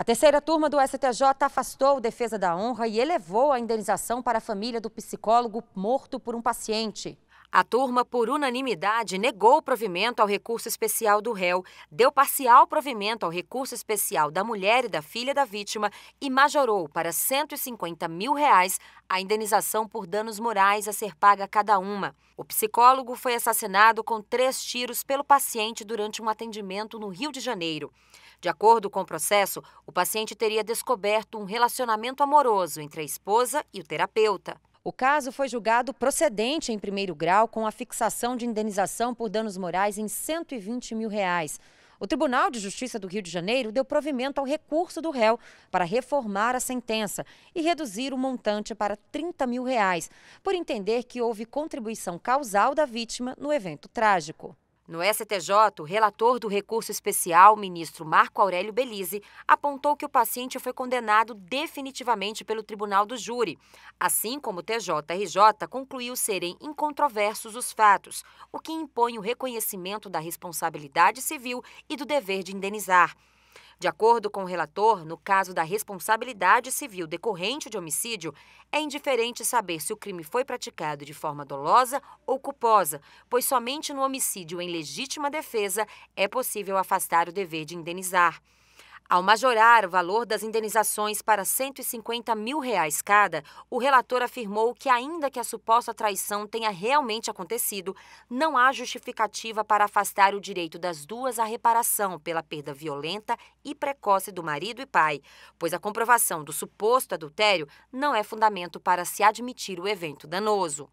A terceira turma do STJ afastou o defesa da honra e elevou a indenização para a família do psicólogo morto por um paciente. A turma, por unanimidade, negou provimento ao recurso especial do réu, deu parcial provimento ao recurso especial da mulher e da filha da vítima e majorou para 150 mil reais a indenização por danos morais a ser paga a cada uma. O psicólogo foi assassinado com três tiros pelo paciente durante um atendimento no Rio de Janeiro. De acordo com o processo, o paciente teria descoberto um relacionamento amoroso entre a esposa e o terapeuta. O caso foi julgado procedente em primeiro grau com a fixação de indenização por danos morais em 120 mil reais. O Tribunal de Justiça do Rio de Janeiro deu provimento ao recurso do réu para reformar a sentença e reduzir o montante para 30 mil reais, por entender que houve contribuição causal da vítima no evento trágico. No STJ, o relator do recurso especial, ministro Marco Aurélio Belize, apontou que o paciente foi condenado definitivamente pelo Tribunal do Júri, assim como o TJRJ concluiu serem incontroversos os fatos, o que impõe o reconhecimento da responsabilidade civil e do dever de indenizar. De acordo com o relator, no caso da responsabilidade civil decorrente de homicídio, é indiferente saber se o crime foi praticado de forma dolosa ou culposa, pois somente no homicídio em legítima defesa é possível afastar o dever de indenizar. Ao majorar o valor das indenizações para 150 mil reais cada, o relator afirmou que, ainda que a suposta traição tenha realmente acontecido, não há justificativa para afastar o direito das duas à reparação pela perda violenta e precoce do marido e pai, pois a comprovação do suposto adultério não é fundamento para se admitir o evento danoso.